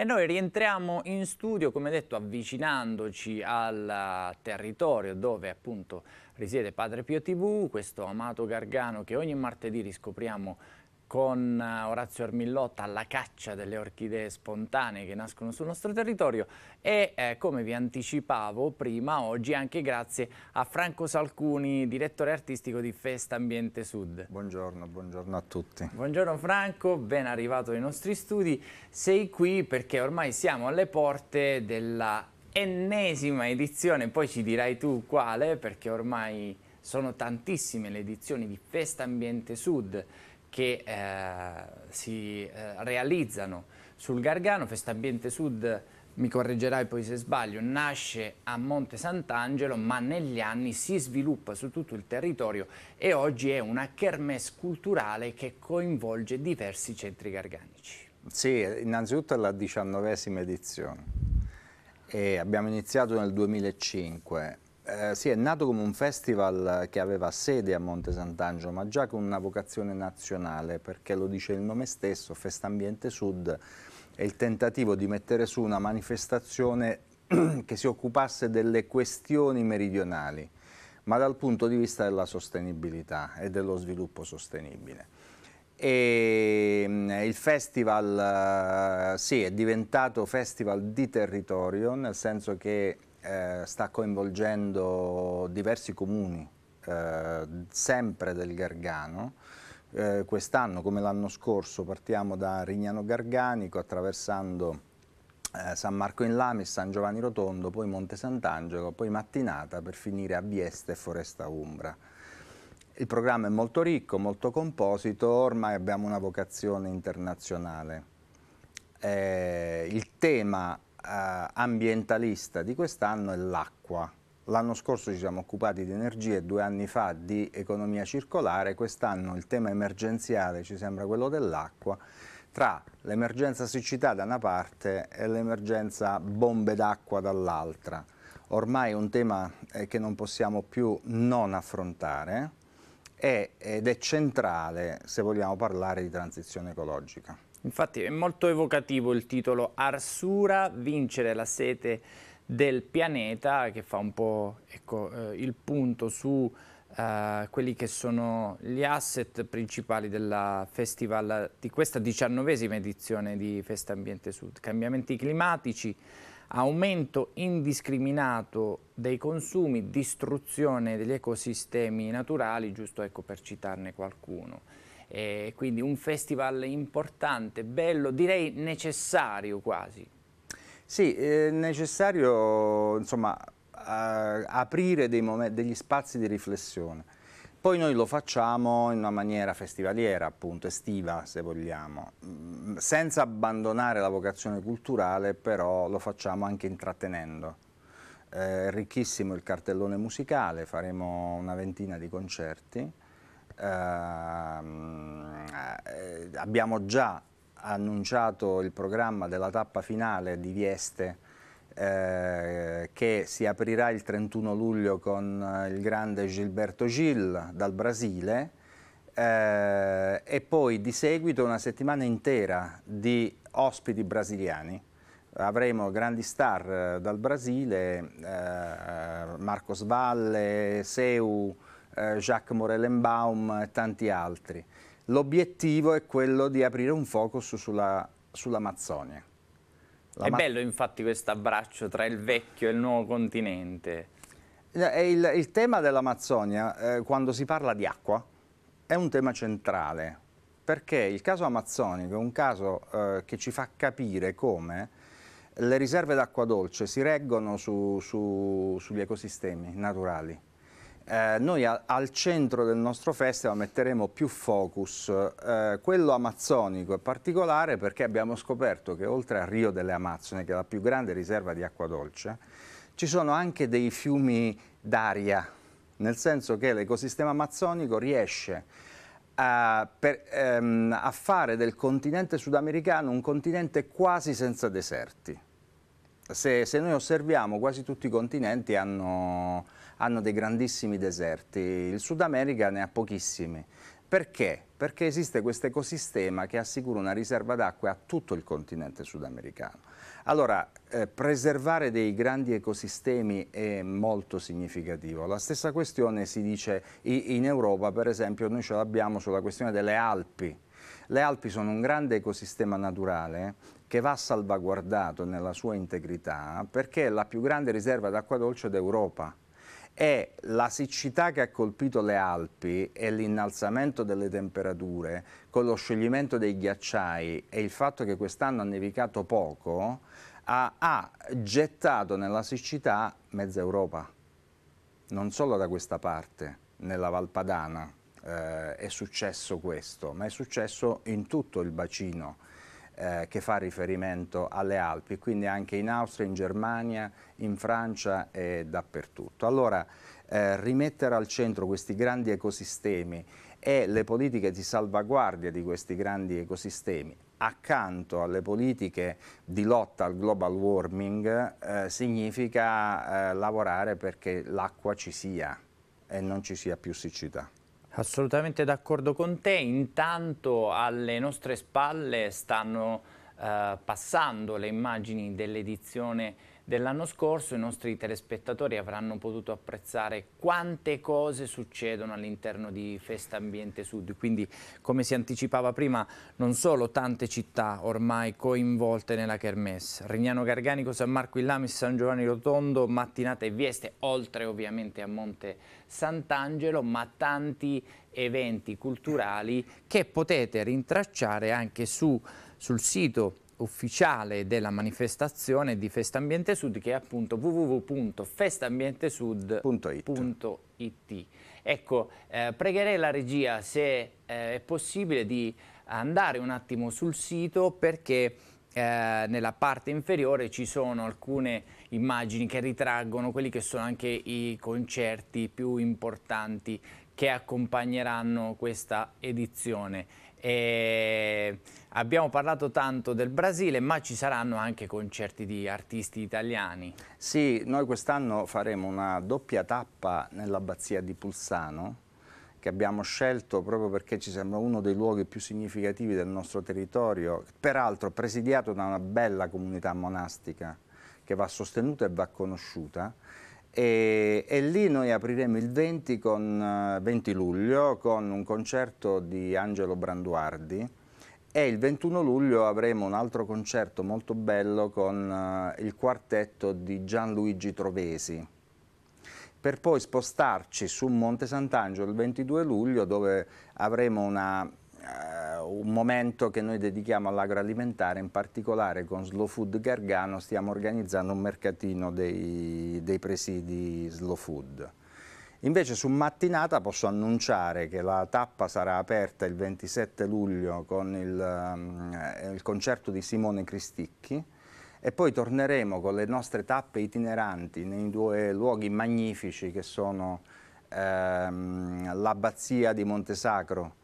E noi rientriamo in studio, come detto, avvicinandoci al territorio dove appunto risiede Padre Pio TV, questo amato Gargano che ogni martedì riscopriamo con eh, Orazio Armillotta alla caccia delle orchidee spontanee che nascono sul nostro territorio e eh, come vi anticipavo prima oggi anche grazie a Franco Salcuni, direttore artistico di Festa Ambiente Sud. Buongiorno, buongiorno a tutti. Buongiorno Franco, ben arrivato ai nostri studi. Sei qui perché ormai siamo alle porte della ennesima edizione, poi ci dirai tu quale perché ormai sono tantissime le edizioni di Festa Ambiente Sud che eh, si eh, realizzano sul Gargano, Festambiente Sud, mi correggerai poi se sbaglio, nasce a Monte Sant'Angelo ma negli anni si sviluppa su tutto il territorio e oggi è una kermesse culturale che coinvolge diversi centri garganici. Sì, innanzitutto è la diciannovesima edizione e abbiamo iniziato nel 2005 eh, sì, è nato come un festival che aveva sede a Monte Sant'Angelo, ma già con una vocazione nazionale, perché lo dice il nome stesso, Festambiente Sud, è il tentativo di mettere su una manifestazione che si occupasse delle questioni meridionali, ma dal punto di vista della sostenibilità e dello sviluppo sostenibile. E mm, il festival eh, sì, è diventato festival di territorio, nel senso che eh, sta coinvolgendo diversi comuni, eh, sempre del Gargano. Eh, Quest'anno, come l'anno scorso, partiamo da Rignano Garganico attraversando eh, San Marco in Lamis, San Giovanni Rotondo, poi Monte Sant'Angelo, poi Mattinata per finire a Vieste e Foresta Umbra. Il programma è molto ricco, molto composito, ormai abbiamo una vocazione internazionale. Eh, il tema eh, ambientalista di quest'anno è l'acqua. L'anno scorso ci siamo occupati di energie, due anni fa di economia circolare, quest'anno il tema emergenziale ci sembra quello dell'acqua, tra l'emergenza siccità da una parte e l'emergenza bombe d'acqua dall'altra. Ormai è un tema eh, che non possiamo più non affrontare ed è centrale se vogliamo parlare di transizione ecologica. Infatti è molto evocativo il titolo Arsura, vincere la sete del pianeta, che fa un po' ecco, eh, il punto su eh, quelli che sono gli asset principali della festival, di questa diciannovesima edizione di Festa Ambiente Sud. Cambiamenti climatici, aumento indiscriminato dei consumi, distruzione degli ecosistemi naturali, giusto ecco, per citarne qualcuno. Eh, quindi un festival importante, bello, direi necessario quasi. Sì, è eh, necessario insomma, aprire degli spazi di riflessione. Poi noi lo facciamo in una maniera festivaliera, appunto, estiva se vogliamo, mm, senza abbandonare la vocazione culturale, però lo facciamo anche intrattenendo. È eh, ricchissimo il cartellone musicale, faremo una ventina di concerti, Ehm, eh, abbiamo già annunciato il programma della tappa finale di Vieste eh, che si aprirà il 31 luglio con eh, il grande Gilberto Gil dal Brasile eh, e poi di seguito una settimana intera di ospiti brasiliani avremo grandi star dal Brasile, eh, Marcos Valle, Seu, eh, Jacques Morellenbaum e tanti altri. L'obiettivo è quello di aprire un focus sulla, sull'Amazzonia. È bello infatti questo abbraccio tra il vecchio e il nuovo continente. Eh, il, il tema dell'Amazzonia, eh, quando si parla di acqua, è un tema centrale, perché il caso amazzonico è un caso eh, che ci fa capire come le riserve d'acqua dolce si reggono su, su, sugli ecosistemi naturali. Eh, noi a, al centro del nostro festival metteremo più focus, eh, quello amazzonico è particolare perché abbiamo scoperto che oltre al Rio delle Amazzoni, che è la più grande riserva di acqua dolce, ci sono anche dei fiumi d'aria, nel senso che l'ecosistema amazzonico riesce a, per, ehm, a fare del continente sudamericano un continente quasi senza deserti. Se, se, noi osserviamo quasi tutti i continenti hanno hanno dei grandissimi deserti, il Sud America ne ha pochissimi. Perché? Perché esiste questo ecosistema che assicura una riserva d'acqua a tutto il continente sudamericano. Allora, eh, preservare dei grandi ecosistemi è molto significativo. La stessa questione si dice in Europa, per esempio, noi ce l'abbiamo sulla questione delle Alpi. Le Alpi sono un grande ecosistema naturale che va salvaguardato nella sua integrità perché è la più grande riserva d'acqua dolce d'Europa è la siccità che ha colpito le Alpi e l'innalzamento delle temperature con lo scioglimento dei ghiacciai e il fatto che quest'anno ha nevicato poco ha, ha gettato nella siccità mezza Europa, non solo da questa parte, nella Valpadana eh, è successo questo, ma è successo in tutto il bacino eh, che fa riferimento alle Alpi, quindi anche in Austria, in Germania, in Francia e dappertutto. Allora, eh, rimettere al centro questi grandi ecosistemi e le politiche di salvaguardia di questi grandi ecosistemi accanto alle politiche di lotta al global warming eh, significa eh, lavorare perché l'acqua ci sia e non ci sia più siccità. Assolutamente d'accordo con te, intanto alle nostre spalle stanno eh, passando le immagini dell'edizione dell'anno scorso i nostri telespettatori avranno potuto apprezzare quante cose succedono all'interno di Festa Ambiente Sud, quindi come si anticipava prima non solo tante città ormai coinvolte nella Kermesse, Rignano Garganico, San Marco in San Giovanni Rotondo, Mattinata e Vieste, oltre ovviamente a Monte Sant'Angelo, ma tanti eventi culturali che potete rintracciare anche su, sul sito ufficiale della manifestazione di Festa Ambiente Sud che è appunto www.festambientesud.it. Ecco, eh, pregherei la regia se eh, è possibile di andare un attimo sul sito perché eh, nella parte inferiore ci sono alcune immagini che ritraggono quelli che sono anche i concerti più importanti che accompagneranno questa edizione e abbiamo parlato tanto del Brasile, ma ci saranno anche concerti di artisti italiani. Sì, noi quest'anno faremo una doppia tappa nell'abbazia di Pulsano, che abbiamo scelto proprio perché ci sembra uno dei luoghi più significativi del nostro territorio, peraltro presidiato da una bella comunità monastica che va sostenuta e va conosciuta e, e, lì noi apriremo il 20, con, 20, eh, luglio con un concerto di Angelo Branduardi e il 21 luglio avremo un altro concerto molto bello con uh, il quartetto di Gianluigi Trovesi per poi spostarci su Monte Sant'Angelo il 22 luglio dove avremo una eh, un momento che noi dedichiamo all'agroalimentare, in particolare con Slow Food Gargano stiamo organizzando un mercatino dei, dei presidi Slow Food. Invece su mattinata posso annunciare che la tappa sarà aperta il 27 luglio con il, ehm, il concerto di Simone Cristicchi e poi torneremo con le nostre tappe itineranti nei due luoghi magnifici che sono ehm, l'Abbazia di Montesacro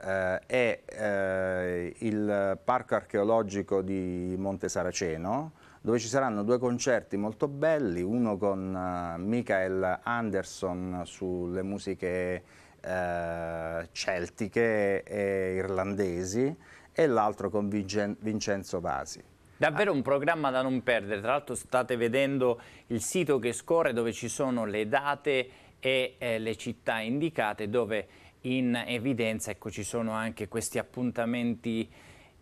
eh, è eh, il parco archeologico di Monte Saraceno, dove ci saranno due concerti molto belli, uno con eh, Michael Anderson sulle musiche eh, celtiche e irlandesi e l'altro con Vincen Vincenzo Vasi. Davvero un programma da non perdere, tra l'altro state vedendo il sito che scorre dove ci sono le date e eh, le città indicate dove in evidenza, ecco, ci sono anche questi appuntamenti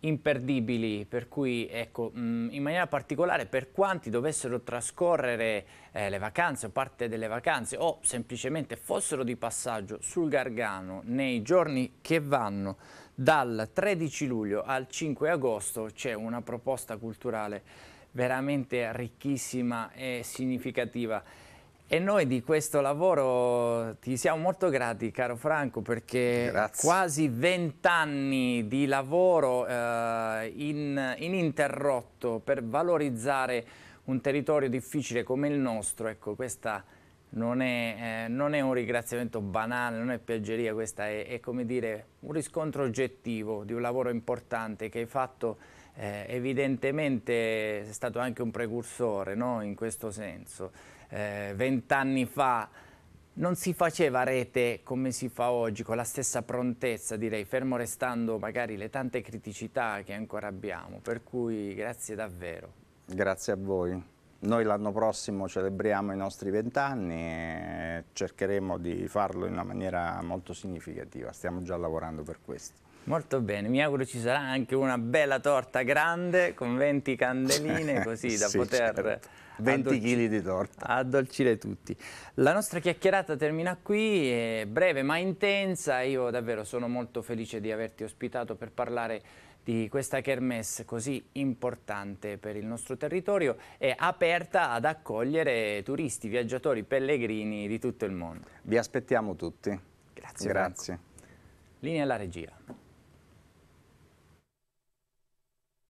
imperdibili, per cui ecco, mm, in maniera particolare per quanti dovessero trascorrere eh, le vacanze o parte delle vacanze o semplicemente fossero di passaggio sul Gargano nei giorni che vanno dal 13 luglio al 5 agosto c'è una proposta culturale veramente ricchissima e significativa e noi di questo lavoro ti siamo molto grati, caro Franco, perché Grazie. quasi vent'anni di lavoro eh, in, ininterrotto per valorizzare un territorio difficile come il nostro, ecco, questa non è, eh, non è un ringraziamento banale, non è piaggeria, questa è, è come dire un riscontro oggettivo di un lavoro importante che hai fatto eh, evidentemente è stato anche un precursore no? in questo senso. Eh, vent'anni eh, fa non si faceva rete come si fa oggi, con la stessa prontezza direi, fermo restando magari le tante criticità che ancora abbiamo, per cui grazie davvero. Grazie a voi. Noi l'anno prossimo celebriamo i nostri vent'anni e cercheremo di farlo in una maniera molto significativa, stiamo già lavorando per questo. Molto bene, mi auguro ci sarà anche una bella torta grande con 20 candeline così da sì, poter... Certo. 20 kg di torta. Addolcire tutti. La nostra chiacchierata termina qui, è breve ma intensa. Io davvero sono molto felice di averti ospitato per parlare di questa kermesse così importante per il nostro territorio e aperta ad accogliere turisti, viaggiatori, pellegrini di tutto il mondo. Vi aspettiamo tutti. Grazie. Grazie. Linea alla regia.